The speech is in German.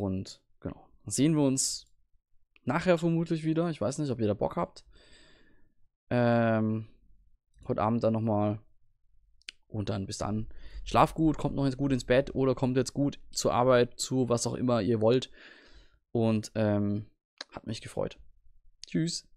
Und genau, dann sehen wir uns nachher vermutlich wieder. Ich weiß nicht, ob ihr da Bock habt. Ähm, heute Abend dann nochmal. Und dann bis dann. Schlaf gut, kommt noch jetzt gut ins Bett oder kommt jetzt gut zur Arbeit, zu was auch immer ihr wollt. Und ähm, hat mich gefreut. Tschüss.